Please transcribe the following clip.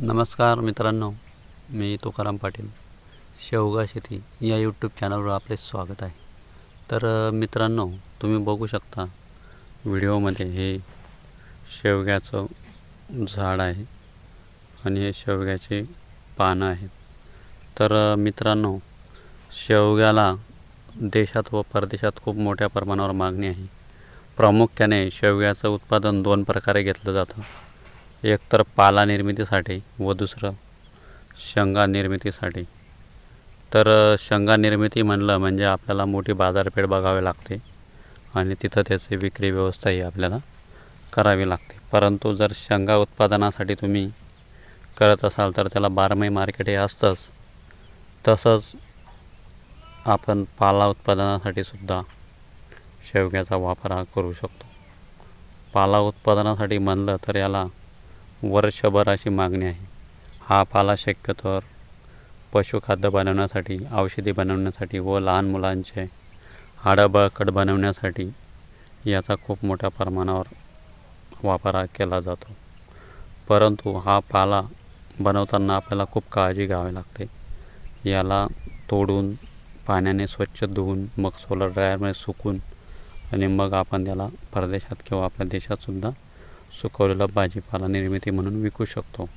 नमस्कार मित्रांनो मी तुकाराम पाटील शेवगा शेती या यूट्यूब चॅनलवर आपले स्वागत आहे तर मित्रांनो तुम्ही बघू शकता व्हिडिओमध्ये हे शेवग्याचं झाड आहे आणि हे शेवग्याचे पानं आहेत तर मित्रांनो शेवग्याला देशात व परदेशात खूप मोठ्या प्रमाणावर मागणी आहे प्रामुख्याने शेवग्याचं उत्पादन दोन प्रकारे घेतलं जातं एकतर पाला निर्मितीसाठी व दुसरं शंगा निर्मितीसाठी तर शंगा निर्मिती म्हणलं म्हणजे आपल्याला मोठी बाजारपेठ बघावी लागते आणि तिथं त्याची विक्री व्यवस्थाही आपल्याला करावी लागते परंतु जर शंगा उत्पादनासाठी तुम्ही करत असाल तर त्याला बारमाही मार्केट हे असतंच तसंच आपण पाला उत्पादनासाठी सुद्धा शेवग्याचा वापर हा करू शकतो पाला उत्पादनासाठी म्हणलं तर याला वर्षभराची मागणी आहे हा पाला शक्यतोवर पशुखाद्य बनवण्यासाठी औषधी बनवण्यासाठी व लहान मुलांचे हाडं बनवण्यासाठी याचा खूप मोठ्या प्रमाणावर वापर केला जातो परंतु हा पाला बनवताना आपल्याला खूप काळजी घ्यावी लागते याला तोडून पाण्याने स्वच्छ धुवून मग सोलर ड्रायरमध्ये सुकून आणि मग आपण त्याला परदेशात किंवा आपल्या देशातसुद्धा सुकवलेला भाजीपाला निर्मिती म्हणून विकू शकतो